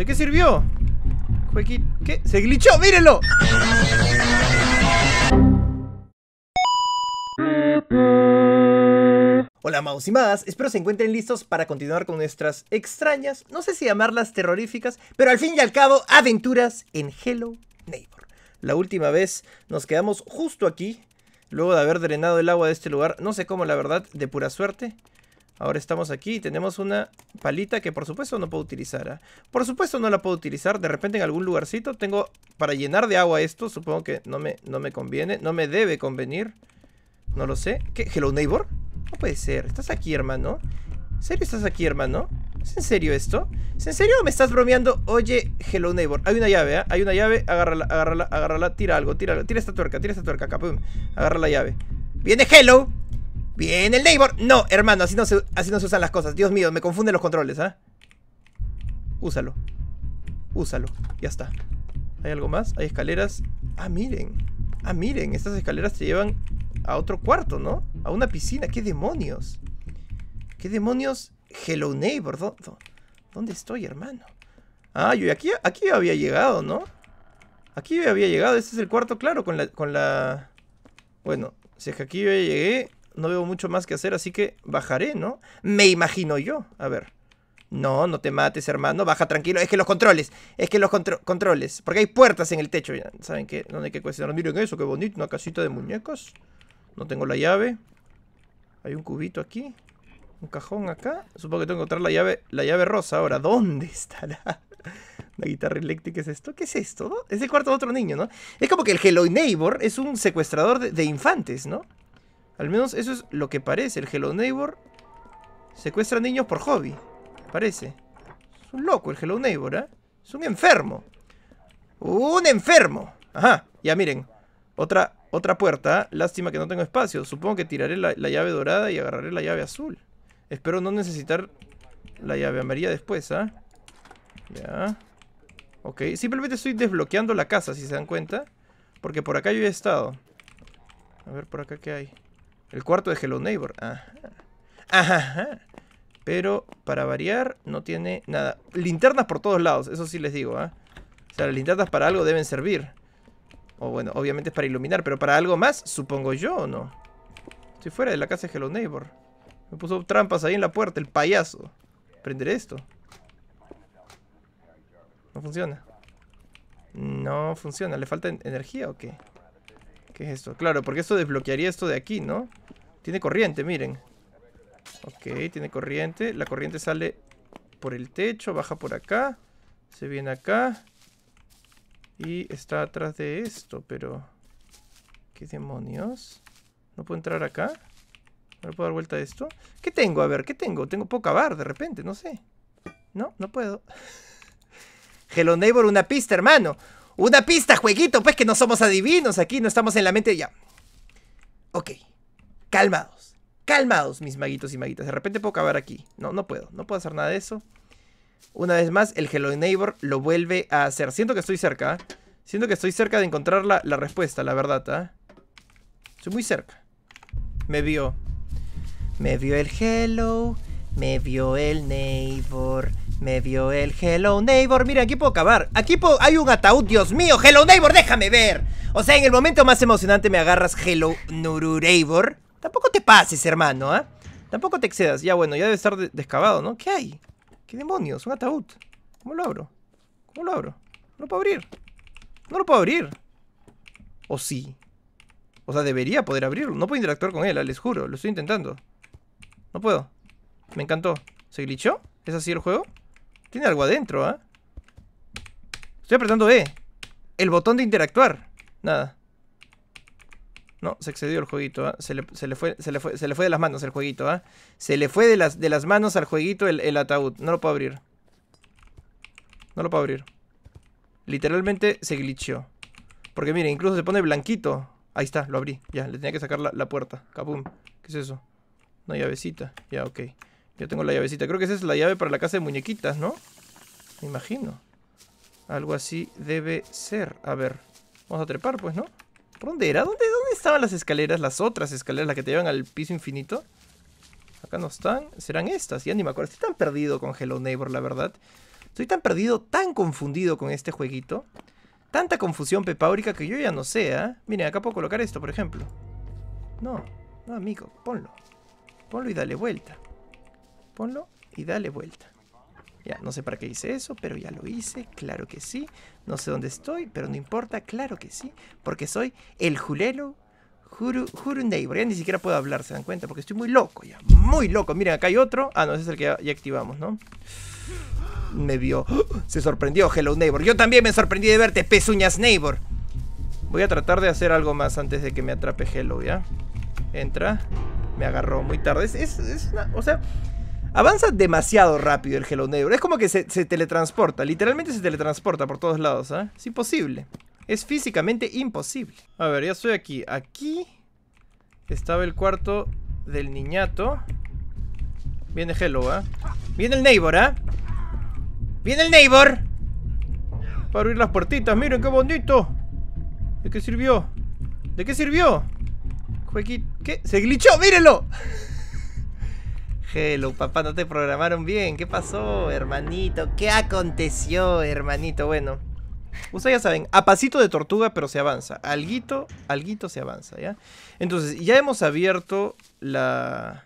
¿De qué sirvió? Juequi... ¿Qué? ¡Se glitchó! ¡Mírenlo! Hola Maus y más, espero se encuentren listos para continuar con nuestras extrañas, no sé si llamarlas terroríficas, pero al fin y al cabo, aventuras en Hello Neighbor. La última vez nos quedamos justo aquí, luego de haber drenado el agua de este lugar, no sé cómo la verdad, de pura suerte, Ahora estamos aquí y tenemos una palita que por supuesto no puedo utilizar. ¿ah? Por supuesto no la puedo utilizar. De repente en algún lugarcito tengo para llenar de agua esto. Supongo que no me, no me conviene. No me debe convenir. No lo sé. ¿Qué? ¿Hello neighbor? No puede ser. ¿Estás aquí, hermano? ¿En serio estás aquí, hermano? ¿Es en serio esto? ¿Es en serio o me estás bromeando? Oye, hello neighbor. Hay una llave, ¿eh? Hay una llave. Agárrala, agárrala, agárrala. Tira algo, tira algo. Tira esta tuerca, tira esta tuerca acá. Agarra la llave. ¡Viene hello! Bien, el neighbor. No, hermano, así no se, así usan las cosas. Dios mío, me confunden los controles, ¿ah? Úsalo. Úsalo. Ya está. ¿Hay algo más? Hay escaleras. Ah, miren. Ah, miren. Estas escaleras te llevan a otro cuarto, ¿no? A una piscina. ¿Qué demonios? ¿Qué demonios? Hello neighbor. ¿Dónde estoy, hermano? Ah, yo aquí, aquí había llegado, ¿no? Aquí había llegado. Este es el cuarto, claro, con la... Con la... Bueno, si es que aquí yo llegué no veo mucho más que hacer, así que bajaré, ¿no? Me imagino yo. A ver. No, no te mates, hermano. Baja tranquilo. Es que los controles. Es que los controles. Porque hay puertas en el techo. Ya saben qué? no hay que cuestionar. Miren eso, qué bonito. Una casita de muñecos. No tengo la llave. Hay un cubito aquí. Un cajón acá. Supongo que tengo que encontrar la llave, la llave rosa ahora. ¿Dónde estará? La guitarra eléctrica es esto. ¿Qué es esto? Es el cuarto de otro niño, ¿no? Es como que el Hello Neighbor es un secuestrador de infantes, ¿no? Al menos eso es lo que parece. El Hello Neighbor secuestra niños por hobby. Parece. Es un loco el Hello Neighbor, ¿eh? Es un enfermo. ¡Un enfermo! Ajá, ya miren. Otra, otra puerta. ¿ah? Lástima que no tengo espacio. Supongo que tiraré la, llave dorada y agarraré la llave azul. Espero no necesitar la llave amarilla después, ¿ah? ¿eh? Ya. Ok, simplemente estoy desbloqueando la casa, si se dan cuenta. Porque por acá yo he estado. A ver, por acá qué hay. El cuarto de Hello Neighbor. Ah. Ajá. Pero para variar no tiene nada. Linternas por todos lados, eso sí les digo. ah. O sea, las linternas para algo deben servir. O bueno, obviamente es para iluminar, pero para algo más, supongo yo, no? Estoy fuera de la casa de Hello Neighbor. Me puso trampas ahí en la puerta, el payaso. Prenderé esto. No funciona. No funciona, ¿le falta energía o qué? ¿Qué es esto? Claro, porque esto desbloquearía esto de aquí, ¿no? Tiene corriente, miren. Ok, tiene corriente. La corriente sale por el techo, baja por acá. Se viene acá. Y está atrás de esto, pero... ¿Qué demonios? ¿No puedo entrar acá? ¿No puedo dar vuelta a esto? ¿Qué tengo? A ver, ¿qué tengo? Tengo poca bar de repente, no sé. No, no puedo. Hello Neighbor, una pista, hermano. Una pista, jueguito, pues que no somos adivinos aquí, no estamos en la mente ya. Ok, calmados, calmados mis maguitos y maguitas. De repente puedo acabar aquí. No, no puedo, no puedo hacer nada de eso. Una vez más, el Hello Neighbor lo vuelve a hacer. Siento que estoy cerca, ¿eh? Siento que estoy cerca de encontrar la, la respuesta, la verdad, ¿eh? Estoy muy cerca. Me vio. Me vio el Hello, me vio el Neighbor, me vio el Hello Neighbor. Mira, aquí puedo acabar. Aquí hay un ataúd, Dios mío. Hello Neighbor, déjame ver. O sea, en el momento más emocionante me agarras Hello Neighbor. Tampoco te pases, hermano, ¿ah? Tampoco te excedas. Ya, bueno, ya debe estar descabado, ¿no? ¿Qué hay? ¿Qué demonios? Un ataúd. ¿Cómo lo abro? ¿Cómo lo abro? No lo puedo abrir. No lo puedo abrir. ¿O sí? O sea, debería poder abrirlo. No puedo interactuar con él, ah, les juro. Lo estoy intentando. No puedo. Me encantó. ¿Se glitchó? ¿Es así el juego? Tiene algo adentro, ¿ah? Estoy apretando E. El botón de interactuar. Nada. No, se excedió el jueguito, ¿eh? se, le, fue, de las manos el jueguito, ¿ah? Se le fue de las, de las manos al jueguito el, ataúd. No lo puedo abrir. No lo puedo abrir. Literalmente se glitchó. Porque mire, incluso se pone blanquito. Ahí está, lo abrí. Ya, le tenía que sacar la, puerta. Capum. ¿Qué es eso? Una llavecita. Ya, ok. Yo tengo la llavecita. Creo que esa es la llave para la casa de muñequitas, ¿no? Me imagino. Algo así debe ser. A ver, vamos a trepar, pues, ¿no? ¿Por dónde era? ¿Dónde, estaban las escaleras? Las otras escaleras, las que te llevan al piso infinito. Acá no están. ¿Serán estas? Ya ni me acuerdo. Estoy tan perdido con Hello Neighbor, la verdad. Estoy tan perdido, tan confundido con este jueguito. Tanta confusión pepáurica que yo ya no sé, ¿eh? Miren, acá puedo colocar esto, por ejemplo. No, no, amigo, ponlo. Ponlo y dale vuelta ponlo y dale vuelta. Ya, no sé para qué hice eso, pero ya lo hice, claro que sí. No sé dónde estoy, pero no importa, claro que sí. Porque soy el Julelo Juru, Neighbor. ya ni siquiera puedo hablar, se dan cuenta, porque estoy muy loco ya. Muy loco. Miren, acá hay otro. Ah, no, ese es el que ya, activamos, ¿no? Me vio. Se sorprendió, Hello Neighbor. Yo también me sorprendí de verte, pezuñas Neighbor. Voy a tratar de hacer algo más antes de que me atrape Hello, ¿ya? Entra. Me agarró muy tarde. Es, es, es una, o sea, Avanza demasiado rápido el Hello Neighbor. Es como que se, teletransporta. Literalmente se teletransporta por todos lados. ¿eh? Es imposible. Es físicamente imposible. A ver, ya estoy aquí. Aquí estaba el cuarto del niñato. Viene Hello, ¿eh? Viene el neighbor, ¿eh? ¡Viene el neighbor! Para abrir las puertitas, miren qué bonito. ¿De qué sirvió? ¿De qué sirvió? ¿Qué? ¿Se glitchó? ¡Mírenlo! Hello, papá, no te programaron bien. ¿Qué pasó, hermanito? ¿Qué aconteció, hermanito? Bueno, ustedes ya saben, a pasito de tortuga, pero se avanza. Alguito, alguito se avanza, ¿ya? Entonces, ya hemos abierto la...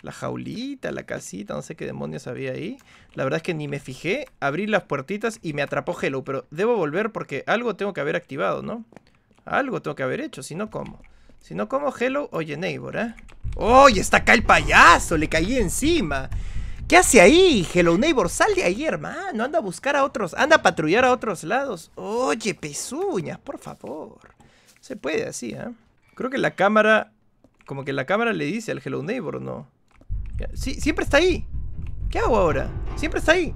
La jaulita, la casita, no sé qué demonios había ahí. La verdad es que ni me fijé. Abrí las puertitas y me atrapó Hello. Pero debo volver porque algo tengo que haber activado, ¿no? Algo tengo que haber hecho, si no, ¿cómo? Si no como Hello, oye Neighbor, ¿eh? ¡Oh! está acá el payaso! ¡Le caí encima! ¿Qué hace ahí? Hello Neighbor, sal de ahí, hermano. Anda a buscar a otros. Anda a patrullar a otros lados. Oye, pezuña, por favor. Se puede así, ¿eh? Creo que la cámara... Como que la cámara le dice al Hello Neighbor, ¿no? Sí, siempre está ahí. ¿Qué hago ahora? Siempre está ahí.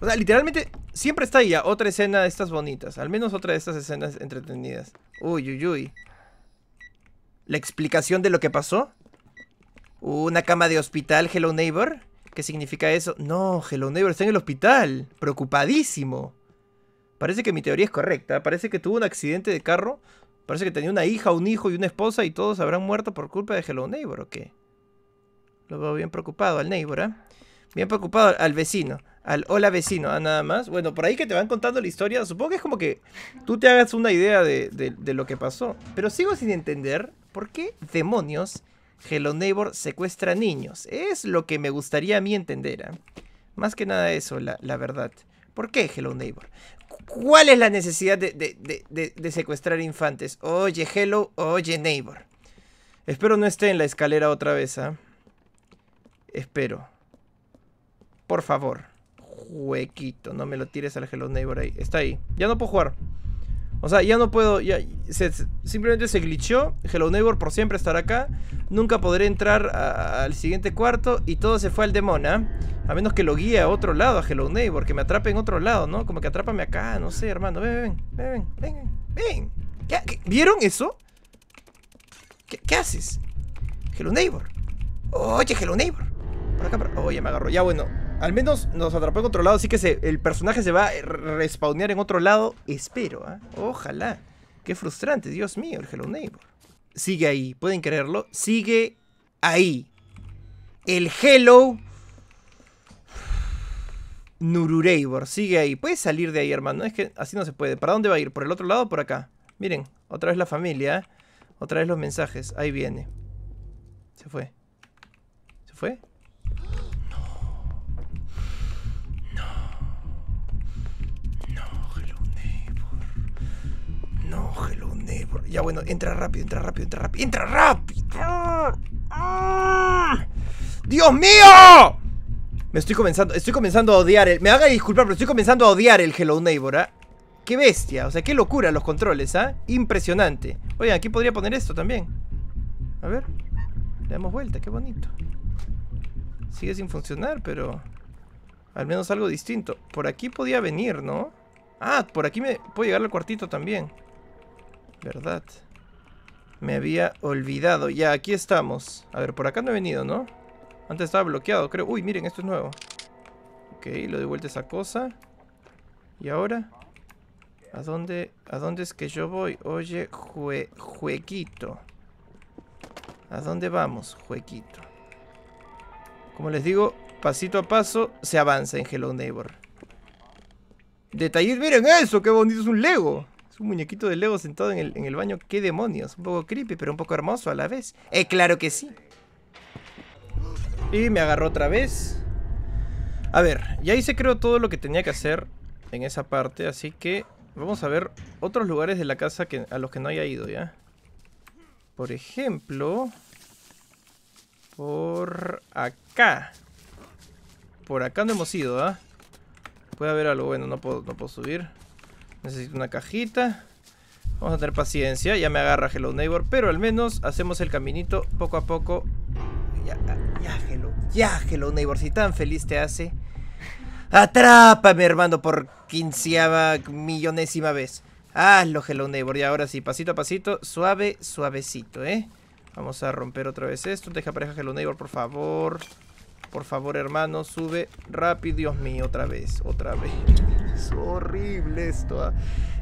O sea, literalmente siempre está ahí. Otra escena de estas bonitas. Al menos otra de estas escenas entretenidas. Uy, uy, uy la explicación de lo que pasó. Una cama de hospital, Hello Neighbor. ¿Qué significa eso? No, Hello Neighbor está en el hospital. Preocupadísimo. Parece que mi teoría es correcta. Parece que tuvo un accidente de carro. Parece que tenía una hija, un hijo y una esposa y todos habrán muerto por culpa de Hello Neighbor o qué. Lo veo bien preocupado al neighbor, ¿eh? Bien preocupado al vecino. Al hola vecino, ¿ah? nada más. Bueno, por ahí que te van contando la historia, supongo que es como que tú te hagas una idea de lo que pasó. Pero sigo sin entender ¿por qué demonios Hello Neighbor secuestra niños? Es lo que me gustaría a mí entender. ¿eh? Más que nada eso, la, verdad. ¿Por qué Hello Neighbor? ¿Cuál es la necesidad de, secuestrar infantes? Oye, Hello, oye, Neighbor. Espero no esté en la escalera otra vez, ¿ah? Espero. Por favor. Huequito, no me lo tires al Hello Neighbor ahí. Está ahí. Ya no puedo jugar. O sea, ya no puedo, ya, simplemente se glitchó, Hello Neighbor por siempre estará acá, nunca podré entrar al siguiente cuarto y todo se fue al demona. ¿eh? a menos que lo guíe a otro lado, a Hello Neighbor, que me atrape en otro lado, ¿no? Como que atrápame acá, no sé, hermano, ven, ven, ven, ven, ven, vieron eso? ¿Qué, haces? Hello Neighbor, oye Hello Neighbor, por acá, por... oye me agarró, ya bueno, al menos nos atrapó en otro lado, así que se, el personaje se va a respawnear en otro lado. Espero, ¿ah? Ojalá. Qué frustrante, Dios mío, el Hello Neighbor. Sigue ahí, pueden creerlo. Sigue ahí. El Hello Nurureibor, sigue ahí. ¿Puede salir de ahí, hermano. Es que así no se puede. ¿Para dónde va a ir? ¿Por el otro lado o por acá? Miren, otra vez la familia. ¿ah? Otra vez los mensajes. Ahí viene. Se fue. ¿Se fue? No, hello neighbor. Ya bueno, entra rápido, entra rápido, entra rápido, entra rápido. ¡Dios mío! Me estoy comenzando, estoy comenzando a odiar Me haga disculpar, pero estoy comenzando a odiar el Hello Neighbor, ¿ah? Qué bestia, o sea, qué locura los controles, ¿ah? Impresionante. Oigan, aquí podría poner esto también. A ver. Le damos vuelta, qué bonito. Sigue sin funcionar, pero... Al menos algo distinto. Por aquí podía venir, ¿no? Ah, por aquí me puedo llegar al cuartito también. ¿Verdad? Me había olvidado. Ya, aquí estamos. A ver, por acá no he venido, ¿no? Antes estaba bloqueado, creo. Uy, miren, esto es nuevo. Ok, lo de vuelta esa cosa. ¿Y ahora? ¿A dónde, ¿A dónde es que yo voy? Oye, jueguito. juequito. ¿A dónde vamos, juequito? Como les digo, pasito a paso se avanza en Hello Neighbor. Detalles, miren eso, qué bonito es un Lego un muñequito de Lego sentado en el, baño. ¡Qué demonios! Un poco creepy, pero un poco hermoso a la vez. ¡Eh, claro que sí! Y me agarró otra vez. A ver, ya hice creo todo lo que tenía que hacer en esa parte, así que vamos a ver otros lugares de la casa que, a los que no haya ido ya. Por ejemplo, por acá. Por acá no hemos ido, ¿ah? Puede haber algo bueno, no puedo, no puedo subir. Necesito una cajita. Vamos a tener paciencia. Ya me agarra Hello Neighbor. Pero al menos hacemos el caminito poco a poco. Ya, ya, Hello. Ya, Hello Neighbor. Si tan feliz te hace. Atrápame, hermano, por quinceava millonésima vez. Hazlo, Hello Neighbor. Y ahora sí, pasito a pasito. Suave, suavecito, ¿eh? Vamos a romper otra vez esto. Deja pareja Hello Neighbor, por favor. Por favor, hermano, sube rápido. Dios mío, otra vez, otra vez es horrible esto. Ah.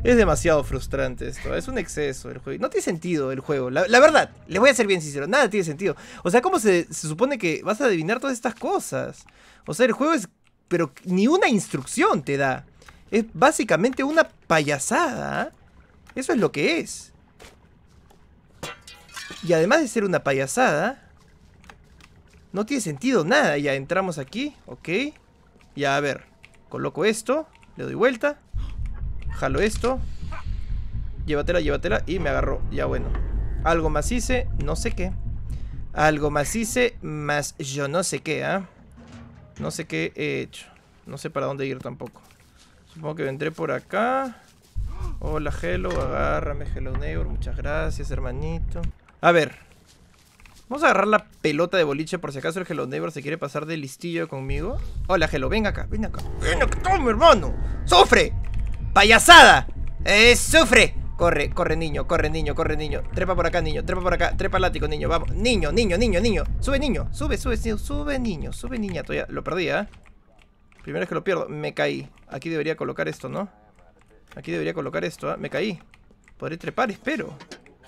Es demasiado frustrante esto. Ah. Es un exceso el juego. No tiene sentido el juego. La, verdad, le voy a ser bien sincero. Nada tiene sentido. O sea, ¿cómo se, se supone que vas a adivinar todas estas cosas? O sea, el juego es... Pero ni una instrucción te da. Es básicamente una payasada. Ah. Eso es lo que es. Y además de ser una payasada... No tiene sentido nada. Ya entramos aquí. Ok. Ya, a ver. Coloco esto. Le doy vuelta. Jalo esto. Llévatela, llévatela. Y me agarró. Ya bueno. Algo más hice, no sé qué. Algo más hice, más yo no sé qué, ¿ah? ¿eh? No sé qué he hecho. No sé para dónde ir tampoco. Supongo que vendré por acá. Hola, Hello. Agárrame, Hello Neighbor. Muchas gracias, hermanito. A ver. Vamos a agarrar la pelota de boliche por si acaso el Hello Neighbor se quiere pasar de listillo conmigo. Hola, Hello. venga acá, ven acá. Ven acá, mi hermano. ¡Sufre! ¡Payasada! Eh, ¡Sufre! Corre, corre niño, corre niño, corre niño Trepa por acá niño, trepa por acá, trepa látigo niño Vamos, niño, niño, niño, niño Sube niño, sube, sube, sube, sube niño Sube niña, todavía lo perdí, ¿eh? Primero es que lo pierdo, me caí Aquí debería colocar esto, ¿no? Aquí debería colocar esto, ¿eh? me caí Podré trepar, espero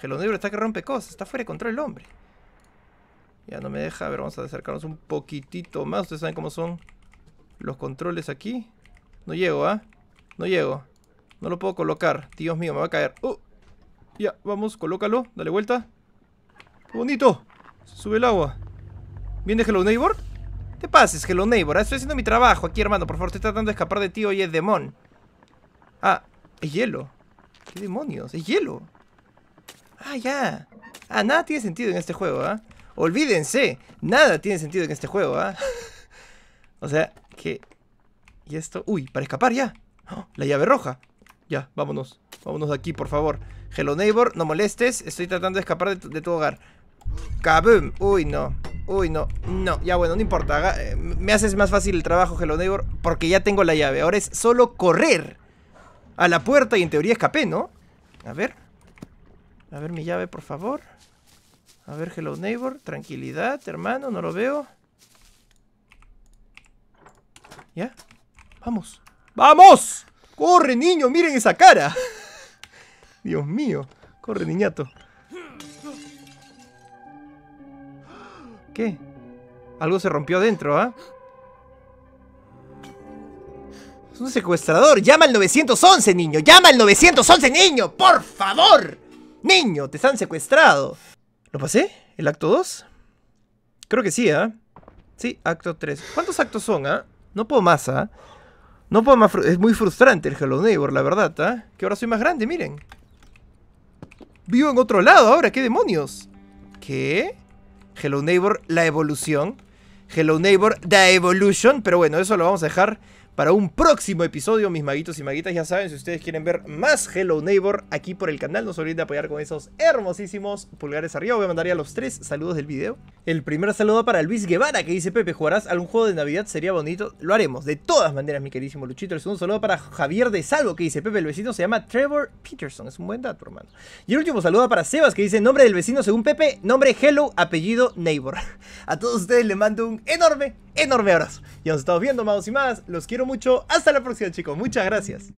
Gelonegro está que rompe cosas, está fuera de control el hombre Ya no me deja, a ver, vamos a acercarnos un poquitito más Ustedes saben cómo son los controles aquí no llego, ¿ah? No llego. No lo puedo colocar. Dios mío, me va a caer. Uh, ya, vamos, colócalo. Dale vuelta. ¡Bonito! sube el agua. ¿Viene Hello Neighbor? Te pases, Hello Neighbor. Ah, estoy haciendo mi trabajo aquí, hermano. Por favor, estoy tratando de escapar de ti. Oye, es demon. Ah, es hielo. ¿Qué demonios? Es hielo. Ah, ya. Ah, nada tiene sentido en este juego, ¿ah? Olvídense. Nada tiene sentido en este juego, ¿ah? o sea, que y esto... Uy, para escapar ya. ¡Ah! la llave roja. Ya, vámonos. Vámonos de aquí, por favor. Hello, neighbor. No molestes. Estoy tratando de escapar de tu, hogar. Kaboom. Uy, no. Uy, no. No, ya bueno, no importa. Eh, me haces más fácil el trabajo, Hello Neighbor, porque ya tengo la llave. Ahora es solo correr a la puerta y en teoría escapé, ¿no? A ver. A ver mi llave, por favor. A ver, Hello Neighbor. Tranquilidad, hermano, no lo veo. ¿Ya? Vamos. ¡Vamos! ¡Corre, niño! ¡Miren esa cara! Dios mío. Corre, niñato. ¿Qué? Algo se rompió dentro, ¿ah? Es un secuestrador. Llama al 911, niño. Llama al 911, niño. Por favor. Niño, te han secuestrado. ¿Lo pasé? ¿El acto 2? Creo que sí, ¿ah? Sí, acto 3. ¿Cuántos actos son, ah? No puedo más, ¿ah? No puedo más... Es muy frustrante el Hello Neighbor, la verdad, ¿ah? ¿eh? Que ahora soy más grande, miren. Vivo en otro lado ahora, ¿qué demonios? ¿Qué? Hello Neighbor, la evolución. Hello Neighbor, The Evolution. Pero bueno, eso lo vamos a dejar para un próximo episodio, mis maguitos y maguitas. Ya saben, si ustedes quieren ver más Hello Neighbor aquí por el canal, no se olviden de apoyar con esos hermosísimos pulgares arriba. Voy a mandar ya los tres saludos del video. El primer saludo para Luis Guevara, que dice, Pepe, ¿jugarás algún juego de Navidad? Sería bonito. Lo haremos, de todas maneras, mi queridísimo Luchito. El segundo saludo para Javier de Salvo, que dice, Pepe, el vecino se llama Trevor Peterson. Es un buen dato, hermano. Y el último saludo para Sebas, que dice, nombre del vecino según Pepe, nombre Hello, apellido Neighbor. A todos ustedes les mando un enorme enorme abrazo. Y nos estamos viendo, amados y más. Los quiero mucho. Hasta la próxima, chicos. Muchas gracias.